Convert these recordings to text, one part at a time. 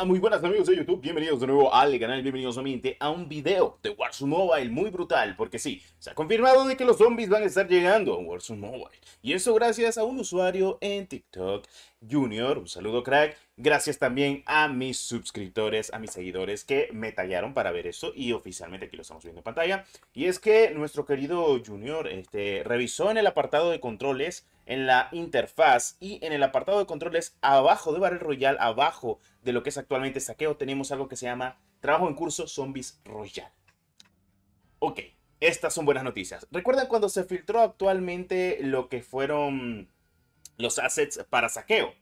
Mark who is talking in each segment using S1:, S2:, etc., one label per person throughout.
S1: Ah, muy buenas amigos de YouTube, bienvenidos de nuevo al canal, bienvenidos a un video de Warzone Mobile muy brutal, porque sí, se ha confirmado de que los zombies van a estar llegando a Warzone Mobile, y eso gracias a un usuario en TikTok Junior, un saludo crack. Gracias también a mis suscriptores, a mis seguidores que me tallaron para ver eso y oficialmente aquí lo estamos viendo en pantalla. Y es que nuestro querido Junior este, revisó en el apartado de controles, en la interfaz y en el apartado de controles abajo de Barrel Royal, abajo de lo que es actualmente saqueo, tenemos algo que se llama trabajo en curso Zombies Royal. Ok, estas son buenas noticias. ¿Recuerdan cuando se filtró actualmente lo que fueron los assets para saqueo.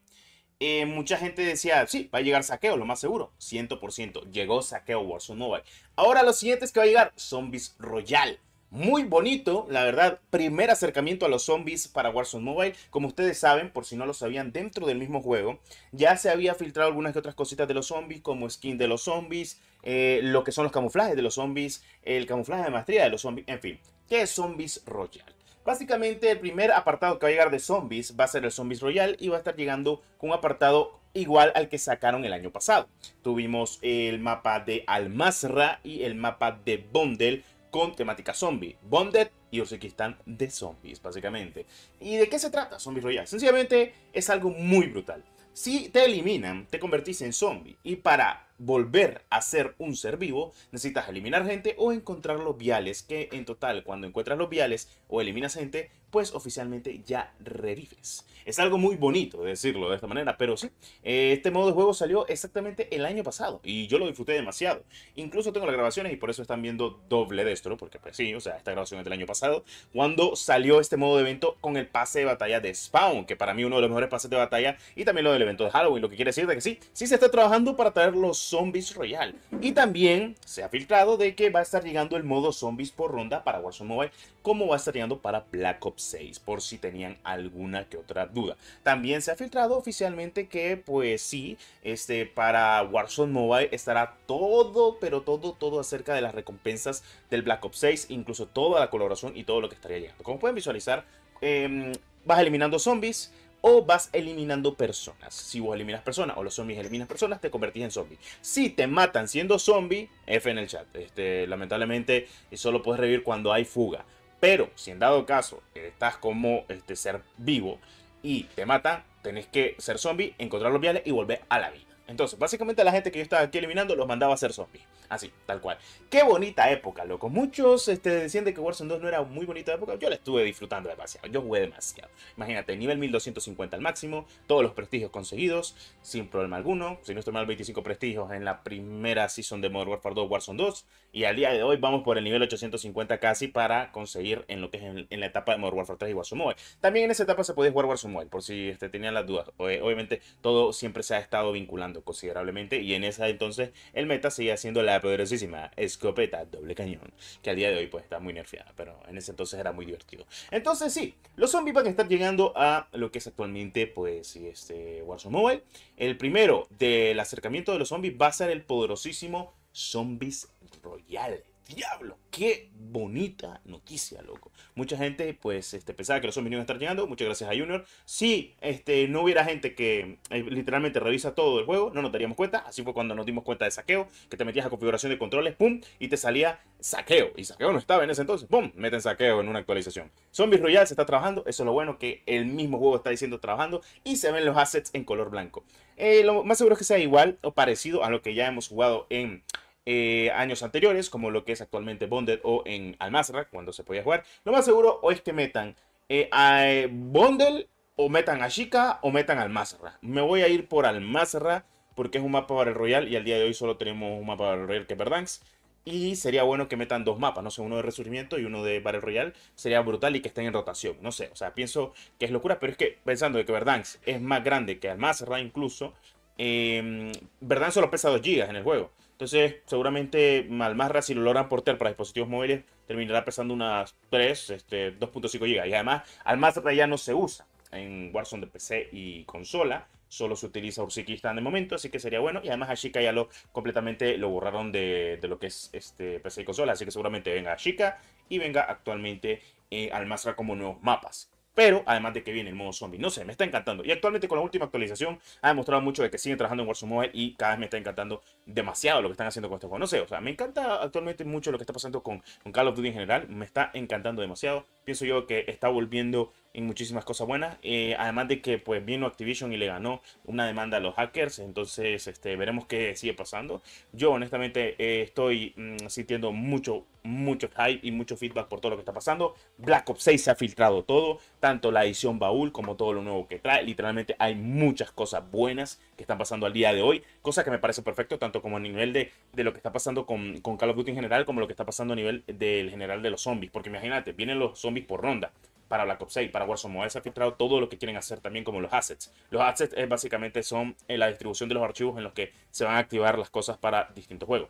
S1: Eh, mucha gente decía, sí, va a llegar saqueo, lo más seguro. 100%, llegó saqueo Warzone Mobile. Ahora lo siguiente es que va a llegar, Zombies Royal. Muy bonito, la verdad, primer acercamiento a los zombies para Warzone Mobile. Como ustedes saben, por si no lo sabían, dentro del mismo juego ya se había filtrado algunas que otras cositas de los zombies, como skin de los zombies, eh, lo que son los camuflajes de los zombies, el camuflaje de maestría de los zombies, en fin. ¿Qué es Zombies Royal? Básicamente el primer apartado que va a llegar de zombies va a ser el Zombies Royal y va a estar llegando con un apartado igual al que sacaron el año pasado. Tuvimos el mapa de Almazra y el mapa de Bondel con temática zombie. Bonded y Uzbekistán de zombies, básicamente. ¿Y de qué se trata Zombies Royal? Sencillamente es algo muy brutal. Si te eliminan, te convertís en zombie. Y para volver a ser un ser vivo, necesitas eliminar gente o encontrar los viales, que en total cuando encuentras los viales o eliminas gente, pues oficialmente ya revives. Es algo muy bonito decirlo de esta manera, pero sí, este modo de juego salió exactamente el año pasado y yo lo disfruté demasiado. Incluso tengo las grabaciones y por eso están viendo doble de esto, porque pues sí, o sea, esta grabación es del año pasado, cuando salió este modo de evento con el pase de batalla de Spawn, que para mí uno de los mejores pases de batalla y también lo del evento de Halloween, lo que quiere decir de que sí, sí se está trabajando para traer los zombies royal. Y también se ha filtrado de que va a estar llegando el modo zombies por ronda para Warzone Mobile, como va a estar llegando para Black Ops 6 por si tenían alguna que otra duda. También se ha filtrado oficialmente que pues sí, este para Warzone Mobile estará todo, pero todo, todo acerca de las recompensas del Black Ops 6, incluso toda la colaboración y todo lo que estaría llegando. Como pueden visualizar, em, vas eliminando zombies, o vas eliminando personas. Si vos eliminas personas o los zombies eliminas personas, te convertís en zombie. Si te matan siendo zombie, F en el chat. Este, lamentablemente, solo puedes revivir cuando hay fuga. Pero si en dado caso estás como este ser vivo y te mata, tenés que ser zombie, encontrar los viales y volver a la vida. Entonces, básicamente la gente que yo estaba aquí eliminando los mandaba a ser zombies. Así, tal cual. Qué bonita época, loco. Muchos este, decían de que Warzone 2 no era muy bonita época. Yo la estuve disfrutando demasiado. Yo jugué demasiado. Imagínate, nivel 1250 al máximo. Todos los prestigios conseguidos. Sin problema alguno. Si no estoy mal, 25 prestigios en la primera season de Modern Warfare 2 Warzone 2. Y al día de hoy vamos por el nivel 850 casi para conseguir en lo que es en, la etapa de Modern Warfare 3 y Warzone Mobile. También en esa etapa se podía jugar Warzone Mobile, por si este, tenían las dudas. Obviamente todo siempre se ha estado vinculando considerablemente y en esa entonces el meta seguía siendo la poderosísima escopeta doble cañón, que al día de hoy pues está muy nerfeada, pero en ese entonces era muy divertido. Entonces sí, los zombies van a estar llegando a lo que es actualmente pues este Warzone Mobile. El primero del acercamiento de los zombies va a ser el poderosísimo Zombies Royale Diablo, qué bonita noticia, loco. Mucha gente, pues, este, pensaba que los zombies no iban a estar llegando. Muchas gracias a Junior. Si este, no hubiera gente que eh, literalmente revisa todo el juego, no nos daríamos cuenta. Así fue cuando nos dimos cuenta de saqueo, que te metías a configuración de controles, pum, y te salía saqueo. Y saqueo no estaba en ese entonces. Pum, meten saqueo en una actualización. Zombies royale se está trabajando. Eso es lo bueno que el mismo juego está diciendo trabajando. Y se ven los assets en color blanco. Eh, lo más seguro es que sea igual o parecido a lo que ya hemos jugado en eh, años anteriores, como lo que es actualmente Bonded o en Almazra, cuando se podía jugar, lo más seguro es que metan eh, a eh, Bondel o metan a Chica o metan Almazra. Me voy a ir por Almazra porque es un mapa para el Royal y al día de hoy solo tenemos un mapa para el Royal que es Verdansk. Y sería bueno que metan dos mapas, no sé, uno de Resurgimiento y uno de Battle royal Sería brutal y que estén en rotación. No sé, o sea, pienso que es locura, pero es que pensando de que Verdansk es más grande que Almazra incluso, verdad em, solo pesa 2 GB en el juego. Entonces, seguramente Malmarra, si lo logran portear para dispositivos móviles, terminará pesando unas 3, 2.5 GB. Y además, Almazra ya no se usa en Warzone de PC y consola. Solo se utiliza en de momento, así que sería bueno. Y además, Ashika ya lo completamente lo borraron de, lo que es este PC y consola. Así que seguramente venga Ashika y venga actualmente eh, Almazra como nuevos mapas. Pero además de que viene el modo zombie, no sé, me está encantando. Y actualmente con la última actualización ha demostrado mucho de que siguen trabajando en Warzone Mobile y cada vez me está encantando demasiado lo que están haciendo con estos juego. No sé, o sea, me encanta actualmente mucho lo que está pasando con, con Call of Duty en general. Me está encantando demasiado. Pienso yo que está volviendo muchísimas cosas buenas. Eh, además de que pues vino Activision y le ganó una demanda a los hackers. Entonces este, veremos qué sigue pasando. Yo honestamente eh, estoy mm, sintiendo mucho, mucho hype y mucho feedback por todo lo que está pasando. Black Ops 6 se ha filtrado todo, tanto la edición baúl como todo lo nuevo que trae. Literalmente hay muchas cosas buenas que están pasando al día de hoy. Cosa que me parece perfecto, tanto como a nivel de, lo que está pasando con, con Call of Duty en general, como lo que está pasando a nivel del general de los zombies. Porque imagínate, vienen los zombies por ronda para Black Ops 6, para Warzone Mobile, se ha filtrado todo lo que quieren hacer también como los assets. Los assets es, eh, básicamente son eh, la distribución de los archivos en los que se van a activar las cosas para distintos juegos.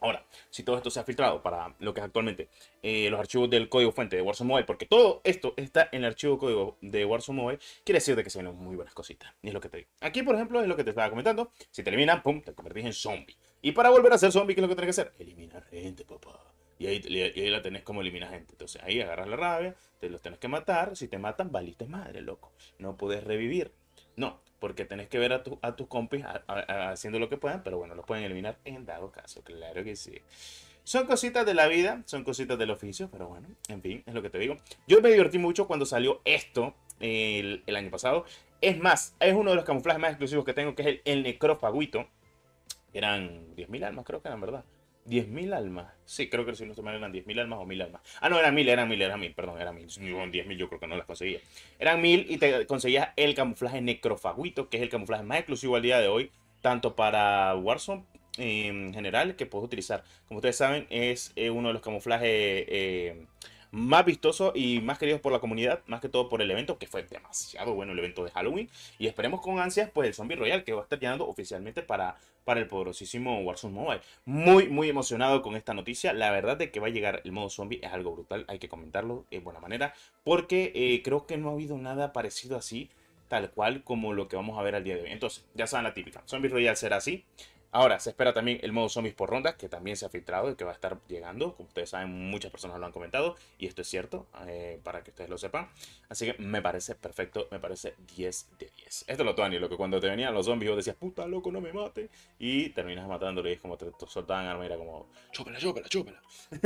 S1: Ahora, si todo esto se ha filtrado para lo que es actualmente eh, los archivos del código fuente de Warzone Mobile, porque todo esto está en el archivo código de Warzone Mobile, quiere decir de que se ven muy buenas cositas. Y es lo que te digo. Aquí, por ejemplo, es lo que te estaba comentando. Si te eliminan, pum, te convertís en zombie. Y para volver a ser zombie, ¿qué es lo que tienes que hacer? Eliminar gente, papá. Y ahí, la tenés como elimina gente. Entonces ahí agarras la rabia, te los tenés que matar. Si te matan, valiste madre, loco. No puedes revivir. No, porque tenés que ver a, tus compis haciendo lo que puedan, pero bueno, los pueden eliminar en dado caso, claro que sí. Son cositas de la vida, son cositas del oficio, pero bueno, en fin, es lo que te digo. Yo me divertí mucho cuando salió esto el, año pasado. Es más, es uno de los camuflajes más exclusivos que tengo, que es el, el necrofaguito. Eran 10.000 almas, creo que eran, ¿verdad? 10.000 almas. Sí, creo que si no se me eran 10.000 almas o 1.000 almas. Ah, no, eran 1.000, eran 1.000, eran 1.000, perdón, eran 1.000. 10.000 yo creo que no las conseguía. Eran 1.000 y te conseguías el camuflaje necrofaguito, que es el camuflaje más exclusivo al día de hoy, tanto para Warzone en general que puedes utilizar. Como ustedes saben, es eh, uno de los camuflajes eh, más vistoso y más queridos por la comunidad, más que todo por el evento, que fue demasiado bueno el evento de Halloween. Y esperemos con ansias pues el Zombie Royal que va a estar llegando oficialmente para, para el poderosísimo Warzone Mobile. Muy, muy emocionado con esta noticia. La verdad de que va a llegar el modo zombie es algo brutal, hay que comentarlo de buena manera, porque eh, creo que no ha habido nada parecido así tal cual como lo que vamos a ver al día de hoy. Entonces, ya saben la típica. Zombie Royale será así. Ahora, se espera también el modo zombies por rondas, que también se ha filtrado y que va a estar llegando. Como ustedes saben, muchas personas lo han comentado, y esto es cierto, eh, para que ustedes lo sepan. Así que me parece perfecto, me parece 10 de 10. Esto es lo Tony, lo que cuando te venían los zombies vos decías, puta loco, no me mate, y terminas matándolo y es como te, soltaban arma y era como, chópela, chúpela, chúpela."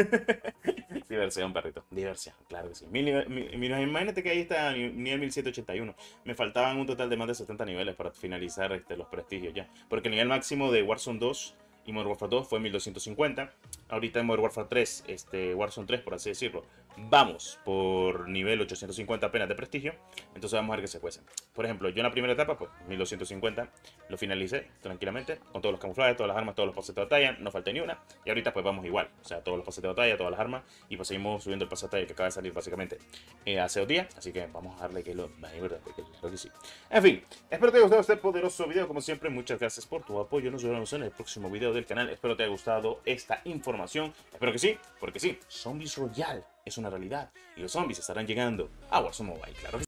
S1: Diversión, perrito, diversión, claro que sí. Mil, imagínate que ahí está nivel 1781. Me faltaban un total de más de 70 niveles para finalizar este, los prestigios ya, porque el nivel máximo de Warzone 2 y Modern Warfare 2 fue en 1250. Ahorita en Modern Warfare 3, este, Warzone 3 por así decirlo, Vamos por nivel 850 apenas de prestigio, entonces vamos a ver que se cuecen. Por ejemplo, yo en la primera etapa, pues 1250, lo finalicé tranquilamente, con todos los camuflajes, todas las armas, todos los pases de batalla, no falté ni una. Y ahorita pues vamos igual, o sea, todos los pases de batalla, todas las armas, y pues seguimos subiendo el pase de batalla que acaba de salir básicamente eh, hace dos días. Así que vamos a darle que lo porque que sí. En fin, espero que te haya gustado este poderoso video, como siempre, muchas gracias por tu apoyo. Nos vemos en el próximo video del canal, espero te haya gustado esta información, espero que sí, porque sí, Zombies Royal es una realidad y los zombies estarán llegando a Warzone Mobile, claro